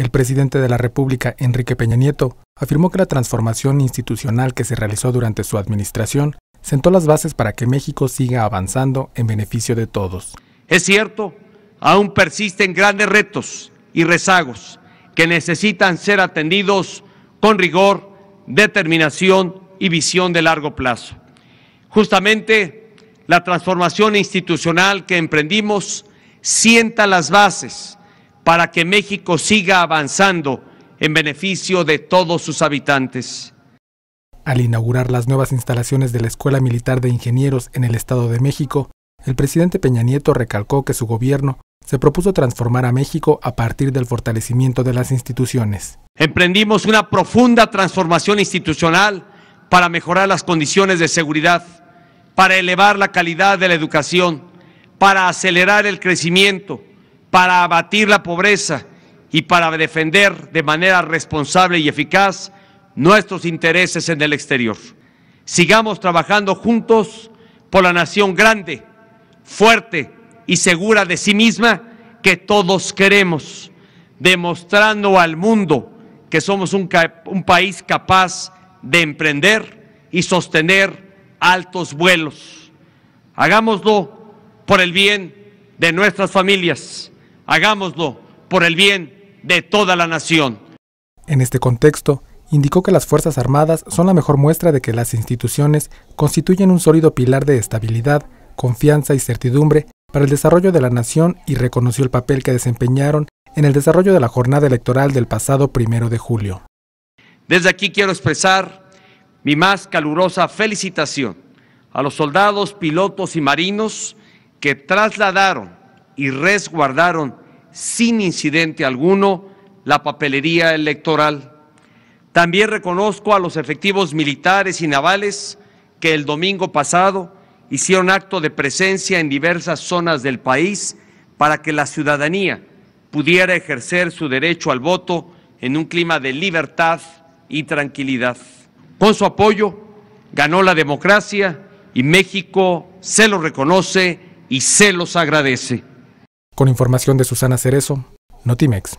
El presidente de la República, Enrique Peña Nieto, afirmó que la transformación institucional que se realizó durante su administración sentó las bases para que México siga avanzando en beneficio de todos. Es cierto, aún persisten grandes retos y rezagos que necesitan ser atendidos con rigor, determinación y visión de largo plazo. Justamente la transformación institucional que emprendimos sienta las bases para que México siga avanzando en beneficio de todos sus habitantes. Al inaugurar las nuevas instalaciones de la Escuela Militar de Ingenieros en el Estado de México, el presidente Peña Nieto recalcó que su gobierno se propuso transformar a México a partir del fortalecimiento de las instituciones. Emprendimos una profunda transformación institucional para mejorar las condiciones de seguridad, para elevar la calidad de la educación, para acelerar el crecimiento, para abatir la pobreza y para defender de manera responsable y eficaz nuestros intereses en el exterior. Sigamos trabajando juntos por la nación grande, fuerte y segura de sí misma que todos queremos, demostrando al mundo que somos un, país capaz de emprender y sostener altos vuelos. Hagámoslo por el bien de nuestras familias, hagámoslo por el bien de toda la nación. En este contexto, indicó que las Fuerzas Armadas son la mejor muestra de que las instituciones constituyen un sólido pilar de estabilidad, confianza y certidumbre para el desarrollo de la nación y reconoció el papel que desempeñaron en el desarrollo de la jornada electoral del pasado primero de julio. Desde aquí quiero expresar mi más calurosa felicitación a los soldados, pilotos y marinos que trasladaron y resguardaron sin incidente alguno la papelería electoral. También reconozco a los efectivos militares y navales que el domingo pasado hicieron acto de presencia en diversas zonas del país para que la ciudadanía pudiera ejercer su derecho al voto en un clima de libertad y tranquilidad. Con su apoyo ganó la democracia y México se lo reconoce y se los agradece con información de Susana Cerezo, Notimex.